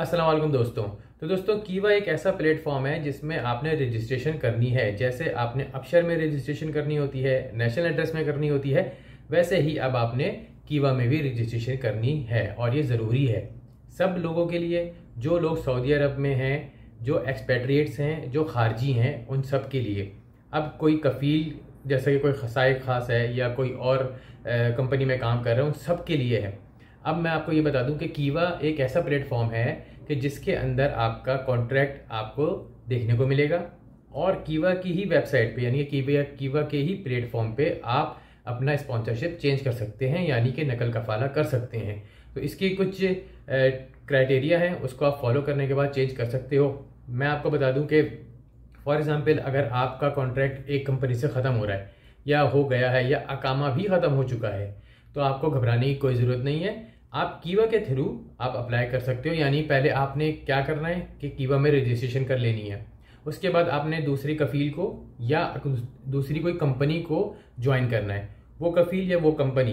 अस्सलाम वालेकुम दोस्तों तो दोस्तों कीवा एक ऐसा प्लेटफॉर्म है जिसमें आपने रजिस्ट्रेशन करनी है जैसे आपने अक्षर में रजिस्ट्रेशन करनी होती है नेशनल एड्रेस में करनी होती है वैसे ही अब आपने कीवा में भी रजिस्ट्रेशन करनी है और ये ज़रूरी है सब लोगों के लिए जो लोग सऊदी अरब में हैं जो एक्सपेट्रिएट्स हैं जो खारजी हैं उन सब के लिए अब कोई कफ़ील जैसे कि कोई खसाय खास है या कोई और कंपनी में काम कर रहे हैं उन सब के लिए है अब मैं आपको ये बता दूं कि कीवा एक ऐसा प्लेटफॉर्म है कि जिसके अंदर आपका कॉन्ट्रैक्ट आपको देखने को मिलेगा और कीवा की ही वेबसाइट पे यानी कि कीवा के ही प्लेटफॉर्म पे आप अपना स्पॉन्सरशिप चेंज कर सकते हैं यानी कि नकल कफाला कर सकते हैं तो इसकी कुछ क्राइटेरिया है उसको आप फॉलो करने के बाद चेंज कर सकते हो मैं आपको बता दूं कि फॉर एग्ज़ाम्पल अगर आपका कॉन्ट्रैक्ट एक कंपनी से ख़त्म हो रहा है या हो गया है या अकामा भी ख़त्म हो चुका है तो आपको घबराने की कोई ज़रूरत नहीं है आप कीवा के थ्रू आप अप्लाई कर सकते हो यानी पहले आपने क्या करना है कि कीवा में रजिस्ट्रेशन कर लेनी है उसके बाद आपने दूसरी कफील को या दूसरी कोई कंपनी को ज्वाइन करना है वो कफील या वो कंपनी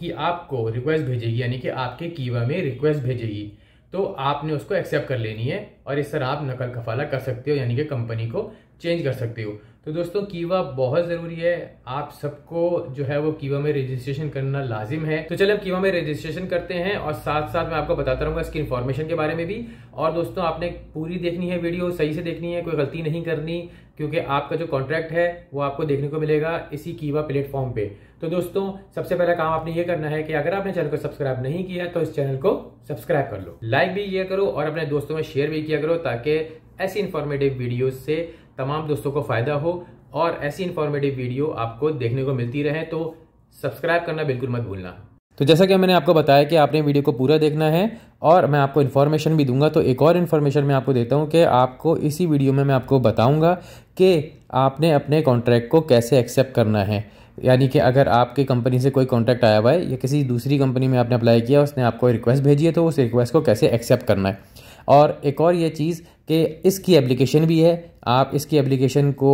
कि आपको रिक्वेस्ट भेजेगी यानी कि आपके कीवा में रिक्वेस्ट भेजेगी तो आपने उसको एक्सेप्ट कर लेनी है और इस तरह आप नकल कफाला कर सकते हो यानी कि कंपनी को चेंज कर सकते हो तो दोस्तों कीवा बहुत ज़रूरी है आप सबको जो है वो कीवा में रजिस्ट्रेशन करना लाजिम है तो चलिए कीवा में रजिस्ट्रेशन करते हैं और साथ साथ मैं आपको बताता रहूंगा इसकी इन्फॉर्मेशन के बारे में भी और दोस्तों आपने पूरी देखनी है वीडियो सही से देखनी है कोई गलती नहीं करनी क्योंकि आपका जो कॉन्ट्रैक्ट है वो आपको देखने को मिलेगा इसी कीवा प्लेटफॉर्म पे तो दोस्तों सबसे पहला काम आपने ये करना है कि अगर आपने चैनल को सब्सक्राइब नहीं किया तो इस चैनल को सब्सक्राइब कर लो लाइक भी किया करो और अपने दोस्तों में शेयर भी किया करो ताकि ऐसी इन्फॉर्मेटिव वीडियोज से तमाम दोस्तों को फ़ायदा हो और ऐसी इन्फॉर्मेटिव वीडियो आपको देखने को मिलती रहे तो सब्सक्राइब करना बिल्कुल मत भूलना तो जैसा कि मैंने आपको बताया कि आपने वीडियो को पूरा देखना है और मैं आपको इन्फॉर्मेशन भी दूंगा तो एक और इन्फॉर्मेशन मैं आपको देता हूं कि आपको इसी वीडियो में मैं आपको बताऊंगा कि आपने अपने कॉन्ट्रैक्ट को कैसे एक्सेप्ट करना है यानी कि अगर आपकी कंपनी से कोई कॉन्ट्रैक्ट आया हुआ है या किसी दूसरी कंपनी में आपने अप्लाई किया उसने आपको रिक्वेस्ट भेजी है तो उस रिक्वेस्ट को कैसे एक्सेप्ट करना है और एक और ये चीज़ कि इसकी एप्लीकेशन भी है आप इसकी एप्लीकेशन को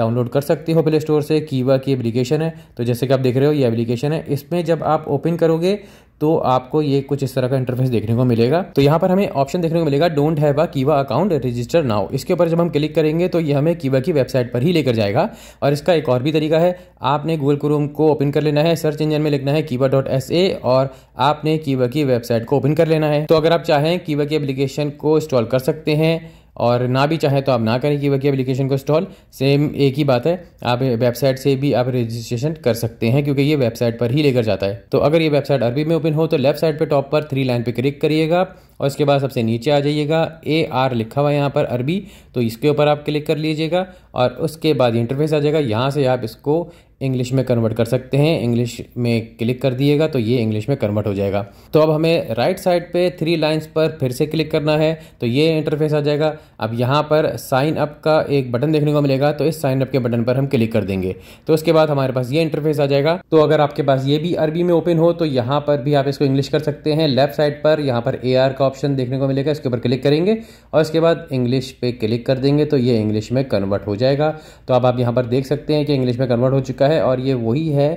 डाउनलोड कर सकते हो प्ले स्टोर से कीवा की एप्लीकेशन है तो जैसे कि आप देख रहे हो ये एप्लीकेशन है इसमें जब आप ओपन करोगे तो आपको ये कुछ इस तरह का इंटरफेस देखने को मिलेगा तो यहाँ पर हमें ऑप्शन देखने को मिलेगा डोंट हैव अ कीवा अकाउंट रजिस्टर नाउ इसके ऊपर जब हम क्लिक करेंगे तो ये हमें कीवा की वेबसाइट पर ही लेकर जाएगा और इसका एक और भी तरीका है आपने गूगल क्रोम को ओपन कर लेना है सर्च इंजन में लिखना है कीवा डॉट एस ए और आपने कीवा की वेबसाइट को ओपन कर लेना है तो अगर आप चाहें कीवा की एप्लीकेशन को इंस्टॉल कर सकते हैं और ना भी चाहें तो आप ना करें कि की एप्लीकेशन को इंस्टॉल सेम एक ही बात है आप वेबसाइट से भी आप रजिस्ट्रेशन कर सकते हैं क्योंकि ये वेबसाइट पर ही लेकर जाता है तो अगर ये वेबसाइट अरबी में ओपन हो तो लेफ्ट साइड पर टॉप पर थ्री लाइन पर क्लिक करिएगा और इसके बाद सबसे नीचे आ जाइएगा ए आर लिखा हुआ है यहाँ पर अरबी तो इसके ऊपर आप क्लिक कर लीजिएगा और उसके बाद इंटरफेस आ जाएगा यहाँ से आप इसको इंग्लिश में कन्वर्ट कर सकते हैं इंग्लिश में क्लिक कर दिएगा तो ये इंग्लिश में कन्वर्ट हो जाएगा तो अब हमें राइट साइड पे थ्री लाइंस पर फिर से क्लिक करना है तो ये इंटरफेस आ जाएगा अब यहाँ पर साइन अप का एक बटन देखने को मिलेगा तो इस साइन अप के बटन पर हम क्लिक कर देंगे तो उसके बाद हमारे पास ये इंटरफेस आ जाएगा तो अगर आपके पास ये भी अरबी में ओपन हो तो यहाँ पर भी आप इसको इंग्लिश कर सकते हैं लेफ्ट साइड पर यहाँ पर ए का ऑप्शन देखने को मिलेगा इसके ऊपर क्लिक करेंगे और इसके बाद इंग्लिश पे क्लिक कर देंगे तो ये इंग्लिश में कन्वर्ट हो जाएगा तो अब आप यहाँ पर देख सकते हैं कि इंग्लिश में कन्वर्ट हो चुका है और ये वही है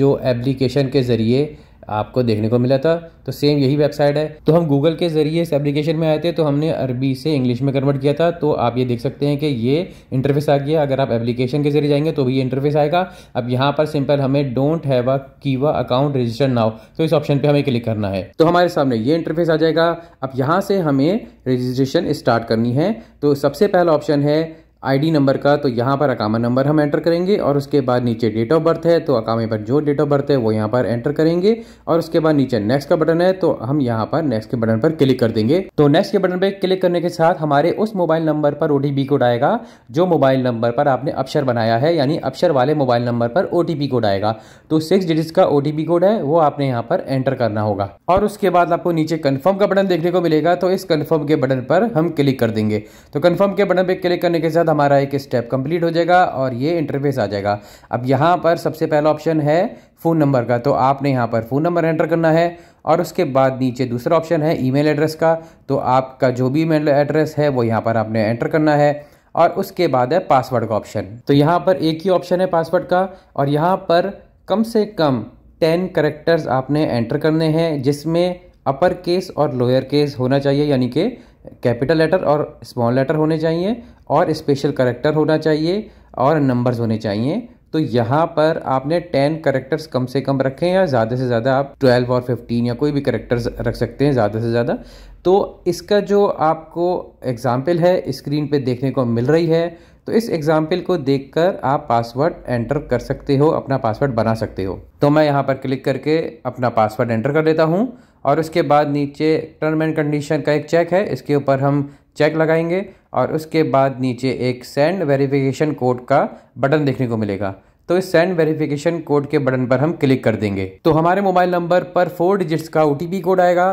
जो एप्लीकेशन के ज़रिए आपको देखने को मिला था तो सेम यही वेबसाइट है तो हम गूगल के ज़रिए इस एप्लीकेशन में आए थे तो हमने अरबी से इंग्लिश में कन्वर्ट किया था तो आप ये देख सकते हैं कि ये इंटरफेस आ गया अगर आप एप्लीकेशन के ज़रिए जाएंगे तो भी ये इंटरफेस आएगा अब यहाँ पर सिंपल हमें डोंट हैव अ कीवा अकाउंट रजिस्टर नाउ तो इस ऑप्शन पर हमें क्लिक करना है तो हमारे सामने ये इंटरफेस आ जाएगा अब यहाँ से हमें रजिस्ट्रेशन स्टार्ट करनी है तो सबसे पहला ऑप्शन है आईडी नंबर का तो यहाँ पर अकामा नंबर हम एंटर करेंगे और उसके बाद नीचे डेट ऑफ बर्थ है तो अकामे पर जो डेट ऑफ बर्थ है वो यहाँ पर एंटर करेंगे और उसके बाद नीचे नेक्स्ट का बटन है तो हम यहाँ पर नेक्स्ट के बटन पर क्लिक कर देंगे तो नेक्स्ट के बटन पर क्लिक करने के साथ हमारे उस मोबाइल नंबर पर ओ कोड आएगा जो मोबाइल नंबर पर आपने अक्षर बनाया है यानी अक्षर वाले मोबाइल नंबर पर ओ कोड आएगा तो सिक्स डिजिट का ओ कोड है वो आपने यहाँ पर एंटर करना होगा और उसके बाद आपको नीचे कन्फर्म का बटन देखने को मिलेगा तो इस कन्फर्म के बटन पर हम क्लिक कर देंगे तो कन्फर्म के बटन पर क्लिक करने के साथ साथ हमारा एक स्टेप कंप्लीट हो जाएगा और ये इंटरफेस आ जाएगा अब यहाँ पर सबसे पहला ऑप्शन है फ़ोन नंबर का तो आपने यहाँ पर फ़ोन नंबर एंटर करना है और उसके बाद नीचे दूसरा ऑप्शन है ईमेल एड्रेस का तो आपका जो भी ईमेल एड्रेस है वो यहाँ पर आपने एंटर करना है और उसके बाद है पासवर्ड का ऑप्शन तो यहाँ पर एक ही ऑप्शन है पासवर्ड का और यहाँ पर कम से कम टेन करेक्टर्स आपने एंटर करने हैं जिसमें अपर केस और लोअर केस होना चाहिए यानी कि कैपिटल लेटर और स्मॉल लेटर होने चाहिए और स्पेशल करेक्टर होना चाहिए और नंबर्स होने चाहिए तो यहाँ पर आपने टेन करेक्टर्स कम से कम रखें या ज़्यादा से ज़्यादा आप ट्वेल्व और फिफ्टीन या कोई भी करेक्टर्स रख सकते हैं ज़्यादा से ज़्यादा तो इसका जो आपको एग्ज़ाम्पल है स्क्रीन पे देखने को मिल रही है तो इस एग्ज़ाम्पल को देखकर आप पासवर्ड एंटर कर सकते हो अपना पासवर्ड बना सकते हो तो मैं यहाँ पर क्लिक करके अपना पासवर्ड एंटर कर लेता हूँ और उसके बाद नीचे टर्म एंड कंडीशन का एक चेक है इसके ऊपर हम चेक लगाएंगे और उसके बाद नीचे एक सेंड वेरिफिकेशन कोड का बटन देखने को मिलेगा तो इस सेंड वेरिफिकेशन कोड के बटन पर हम क्लिक कर देंगे तो हमारे मोबाइल नंबर पर फोर डिजिट्स का ओ कोड आएगा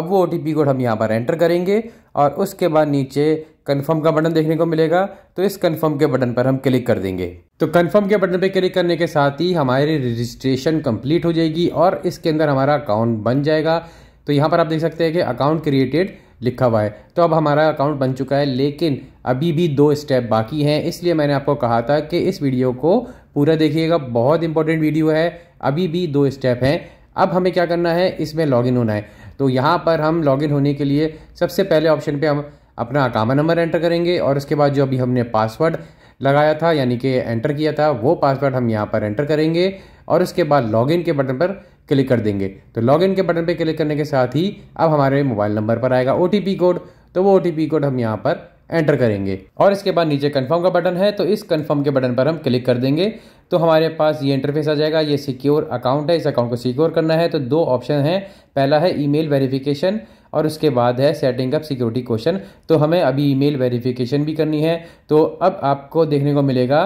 अब वो ओ कोड हम यहाँ पर एंटर करेंगे और उसके बाद नीचे कन्फर्म का बटन देखने को मिलेगा तो इस कन्फर्म के बटन पर हम क्लिक कर देंगे तो कन्फर्म के बटन पर क्लिक करने के साथ ही हमारी रजिस्ट्रेशन कम्प्लीट हो जाएगी और इसके अंदर हमारा अकाउंट बन जाएगा तो यहाँ पर आप देख सकते हैं कि अकाउंट क्रिएटेड लिखा हुआ है तो अब हमारा अकाउंट बन चुका है लेकिन अभी भी दो स्टेप बाकी हैं इसलिए मैंने आपको कहा था कि इस वीडियो को पूरा देखिएगा बहुत इंपॉर्टेंट वीडियो है अभी भी दो स्टेप हैं अब हमें क्या करना है इसमें लॉगिन होना है तो यहाँ पर हम लॉगिन होने के लिए सबसे पहले ऑप्शन पे हम अपना अकामा नंबर एंटर करेंगे और उसके बाद जो अभी हमने पासवर्ड लगाया था यानी कि एंटर किया था वो पासवर्ड हम यहाँ पर एंटर करेंगे और उसके बाद लॉगिन के बटन पर क्लिक कर देंगे तो लॉगिन के बटन पर क्लिक करने के साथ ही अब हमारे मोबाइल नंबर पर आएगा ओ कोड तो वो ओ कोड हम यहाँ पर एंटर करेंगे और इसके बाद नीचे कंफर्म का बटन है तो इस कंफर्म के बटन पर हम क्लिक कर देंगे तो हमारे पास ये इंटरफेस आ जाएगा ये सिक्योर अकाउंट है इस अकाउंट को सिक्योर करना है तो दो ऑप्शन हैं पहला है ईमेल वेरिफिकेशन और उसके बाद है सेटिंग अप सिक्योरिटी क्वेश्चन तो हमें अभी ईमेल वेरिफिकेशन भी करनी है तो अब आपको देखने को मिलेगा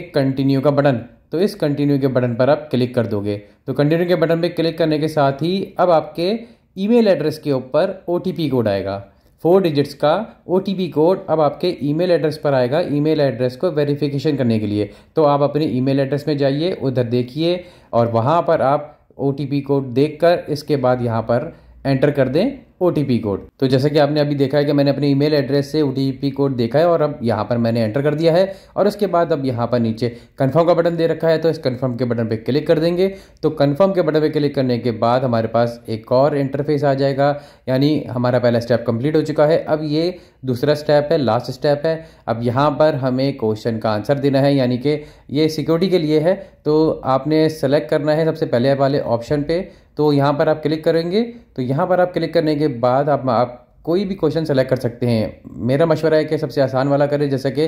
एक कंटिन्यू का बटन तो इस कंटिन्यू के बटन पर आप क्लिक कर दोगे तो कंटिन्यू के बटन पर क्लिक करने के साथ ही अब आपके ईमेल एड्रेस के ऊपर ओ कोड आएगा फोर डिजिट्स का ओ कोड अब आपके ईमेल एड्रेस पर आएगा ईमेल एड्रेस को वेरिफिकेशन करने के लिए तो आप अपने ईमेल एड्रेस में जाइए उधर देखिए और वहाँ पर आप ओ कोड देख कर इसके बाद यहाँ पर एंटर कर दें ओ कोड तो जैसे कि आपने अभी देखा है कि मैंने अपने ईमेल एड्रेस से ओ कोड देखा है और अब यहाँ पर मैंने एंटर कर दिया है और इसके बाद अब यहाँ पर नीचे कन्फर्म का बटन दे रखा है तो इस कन्फर्म के बटन पर क्लिक कर देंगे तो कन्फर्म के बटन पर क्लिक करने के बाद हमारे पास एक और इंटरफेस आ जाएगा यानी हमारा पहला स्टेप कंप्लीट हो चुका है अब ये दूसरा स्टेप है लास्ट स्टेप है अब यहाँ पर हमें क्वेश्चन का आंसर देना है यानी कि ये सिक्योरिटी के लिए है तो आपने सेलेक्ट करना है सबसे पहले वाले ऑप्शन पे तो यहाँ पर आप क्लिक करेंगे तो यहाँ पर आप क्लिक करने के बाद आप आप कोई भी क्वेश्चन सेलेक्ट कर सकते हैं मेरा मशवरा है कि सबसे आसान वाला करें जैसे कि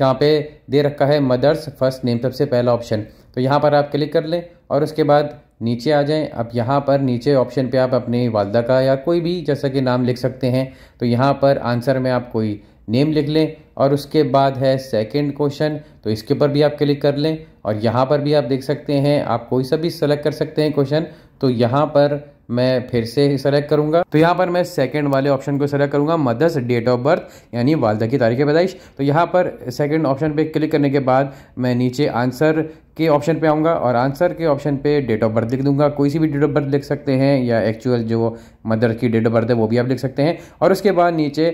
यहाँ पे दे रखा है मदर्स फर्स्ट नेम सबसे पहला ऑप्शन तो यहाँ पर आप क्लिक कर लें और उसके बाद नीचे आ जाएं अब यहाँ पर नीचे ऑप्शन पे आप अपने वालदा का या कोई भी जैसा कि नाम लिख सकते हैं तो यहाँ पर आंसर में आप कोई नेम लिख लें और उसके बाद है सेकंड क्वेश्चन तो इसके ऊपर भी आप क्लिक कर लें और यहाँ पर भी आप देख सकते हैं आप कोई सा भी सेलेक्ट कर सकते हैं क्वेश्चन तो यहाँ पर मैं फिर से सेलेक्ट करूंगा तो यहाँ पर मैं सेकंड वाले ऑप्शन को सेलेक्ट करूंगा मदर्स डेट ऑफ बर्थ यानी वालदा की तारीख पैदाइश तो यहाँ पर सेकंड ऑप्शन पे क्लिक करने के बाद मैं नीचे आंसर के ऑप्शन पे आऊँगा और आंसर के ऑप्शन पे डेट ऑफ बर्थ लिख दूंगा कोई सी भी डेट ऑफ बर्थ लिख सकते हैं या एक्चुअल जो मदर की डेट ऑफ बर्थ है वो भी आप लिख सकते हैं और उसके बाद नीचे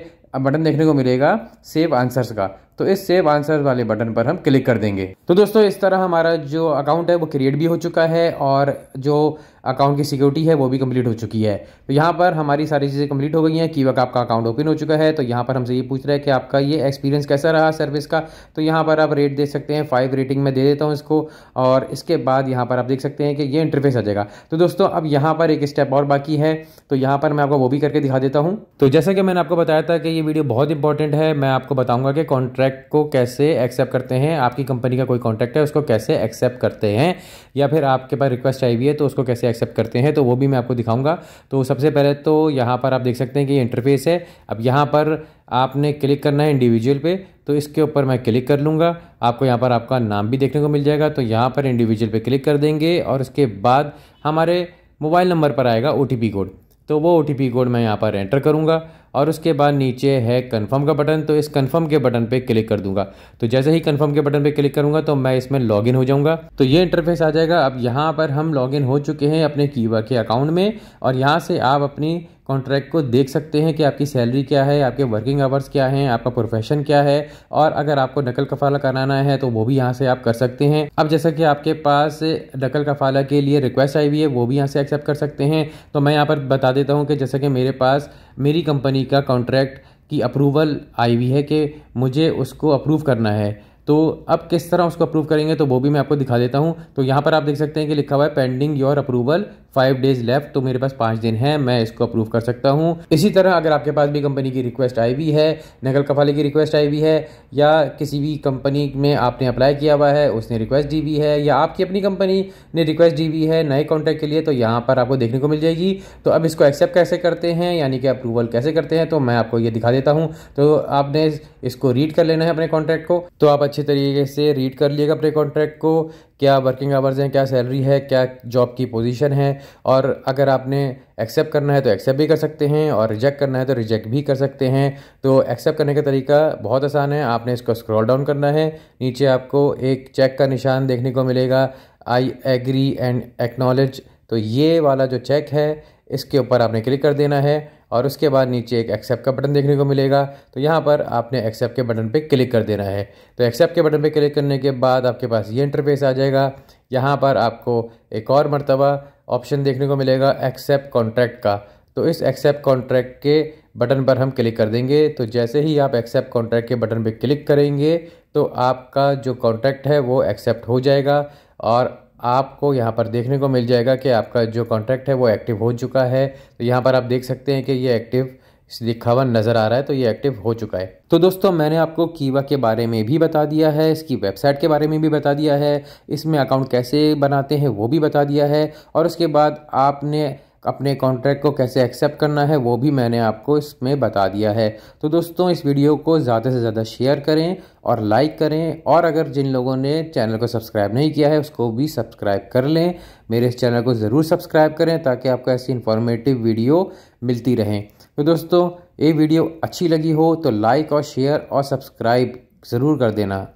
बटन देखने को मिलेगा सेव आंसर्स का तो इस सेव आंसर वाले बटन पर हम क्लिक कर देंगे तो दोस्तों इस तरह हमारा जो अकाउंट है वो क्रिएट भी हो चुका है और जो अकाउंट की सिक्योरिटी है वो भी कंप्लीट हो चुकी है तो यहाँ पर हमारी सारी चीज़ें कंप्लीट हो गई हैं कि वक्त आपका अकाउंट ओपन हो चुका है तो यहाँ पर हमसे ये पूछ रहा है कि आपका ये एक्सपीरियंस कैसा रहा सर्विस का तो यहाँ पर आप रेट दे सकते हैं फाइव रेटिंग में दे देता हूँ इसको और इसके बाद यहाँ पर आप देख सकते हैं कि ये इंटरफेस आ जाएगा तो दोस्तों अब यहाँ पर एक स्टेप और बाकी है तो यहाँ पर मैं आपको वो भी करके दिखा देता हूँ तो जैसा कि मैंने आपको बताया था कि ये वीडियो बहुत इंपॉर्टेंट है मैं आपको बताऊँगा कि कॉन्ट्रैक्ट कॉन्ट्रैक्ट को कैसे एक्सेप्ट करते हैं आपकी कंपनी का कोई कॉन्ट्रैक्ट है उसको कैसे एक्सेप्ट करते हैं या फिर आपके पास रिक्वेस्ट आई हुई है तो उसको कैसे एक्सेप्ट करते हैं तो वो भी मैं आपको दिखाऊंगा तो सबसे पहले तो यहाँ पर आप देख सकते हैं कि इंटरफेस है अब यहाँ पर आपने क्लिक करना है इंडिविजुअल पे तो इसके ऊपर मैं क्लिक कर लूँगा आपको यहाँ पर आपका नाम भी देखने को मिल जाएगा तो यहाँ पर इंडिविजुअल पे क्लिक कर देंगे और उसके बाद हमारे मोबाइल नंबर पर आएगा ओ कोड तो वो ओ कोड मैं यहाँ पर एंटर करूँगा और उसके बाद नीचे है कन्फर्म का बटन तो इस कन्फर्म के बटन पे क्लिक कर दूंगा तो जैसे ही कन्फर्म के बटन पे क्लिक करूंगा तो मैं इसमें लॉगिन हो जाऊंगा तो ये इंटरफेस आ जाएगा अब यहाँ पर हम लॉगिन हो चुके हैं अपने कीवा के अकाउंट में और यहाँ से आप अपनी कॉन्ट्रैक्ट को देख सकते हैं कि आपकी सैलरी क्या है आपके वर्किंग आवर्स क्या हैं आपका प्रोफेशन क्या है और अगर आपको नकल कफाला कराना है तो वो भी यहाँ से आप कर सकते हैं अब जैसा कि आपके पास नकल कफाला के लिए रिक्वेस्ट आई हुई है वो भी यहाँ से एक्सेप्ट कर सकते हैं तो मैं यहाँ पर बता देता हूँ कि जैसा कि मेरे पास मेरी कंपनी का कॉन्ट्रैक्ट की अप्रूवल आई हुई है कि मुझे उसको अप्रूव करना है तो अब किस तरह उसको अप्रूव करेंगे तो वो भी मैं आपको दिखा देता हूँ तो यहाँ पर आप देख सकते हैं कि लिखा हुआ है pending your approval five days left तो मेरे पास पाँच दिन है मैं इसको अप्रूव कर सकता हूँ इसी तरह अगर आपके पास भी कंपनी की रिक्वेस्ट आई हुई है नकल कफाले की रिक्वेस्ट आई हुई है या किसी भी कंपनी में आपने अप्लाई किया हुआ है उसने रिक्वेस्ट दी हुई है या आपकी अपनी कंपनी ने रिक्वेस्ट दी हुई है नए कॉन्टैक्ट के लिए तो यहाँ पर आपको देखने को मिल जाएगी तो अब इसको एक्सेप्ट कैसे करते हैं यानी कि अप्रूवल कैसे करते हैं तो मैं आपको ये दिखा देता हूँ तो आपने इसको रीड कर लेना है अपने कॉन्टैक्ट को तो आप अच्छे तरीके से रीड कर लिएगा अपने कॉन्ट्रैक्ट को क्या वर्किंग आवर्स हैं क्या सैलरी है क्या जॉब की पोजीशन है और अगर आपने एक्सेप्ट करना है तो एक्सेप्ट भी कर सकते हैं और रिजेक्ट करना है तो रिजेक्ट भी कर सकते हैं तो एक्सेप्ट करने का तरीका बहुत आसान है आपने इसको स्क्रॉल डाउन करना है नीचे आपको एक चेक का निशान देखने को मिलेगा आई एग्री एंड एक्नॉलेज तो ये वाला जो चेक है इसके ऊपर आपने क्लिक कर देना है और उसके बाद नीचे एक एक्सेप्ट का बटन देखने को मिलेगा तो यहाँ पर आपने एक्सेप्ट के बटन पे क्लिक कर देना है तो एक्सेप्ट के बटन पे क्लिक करने के बाद आपके पास ये इंटरफेस आ जाएगा यहाँ पर आपको एक और मरतबा ऑप्शन देखने को मिलेगा एक्सेप्ट कॉन्ट्रैक्ट का तो इस एक्सेप्ट कॉन्ट्रैक्ट के बटन पर हम क्लिक कर देंगे तो जैसे ही आप एक्सेप्ट कॉन्ट्रैक्ट के बटन पर क्लिक करेंगे तो आपका जो कॉन्ट्रैक्ट है वो एक्सेप्ट हो जाएगा और आपको यहाँ पर देखने को मिल जाएगा कि आपका जो कॉन्ट्रैक्ट है वो एक्टिव हो चुका है तो यहाँ पर आप देख सकते हैं कि ये एक्टिव लिखा हुआ नज़र आ रहा है तो ये एक्टिव हो चुका है तो दोस्तों मैंने आपको कीवा के बारे में भी बता दिया है इसकी वेबसाइट के बारे में भी बता दिया है इसमें अकाउंट कैसे बनाते हैं वो भी बता दिया है और उसके बाद आपने अपने कॉन्ट्रैक्ट को कैसे एक्सेप्ट करना है वो भी मैंने आपको इसमें बता दिया है तो दोस्तों इस वीडियो को ज़्यादा से ज़्यादा शेयर करें और लाइक करें और अगर जिन लोगों ने चैनल को सब्सक्राइब नहीं किया है उसको भी सब्सक्राइब कर लें मेरे इस चैनल को ज़रूर सब्सक्राइब करें ताकि आपको ऐसी इन्फॉर्मेटिव वीडियो मिलती रहें तो दोस्तों ये वीडियो अच्छी लगी हो तो लाइक और शेयर और सब्सक्राइब ज़रूर कर देना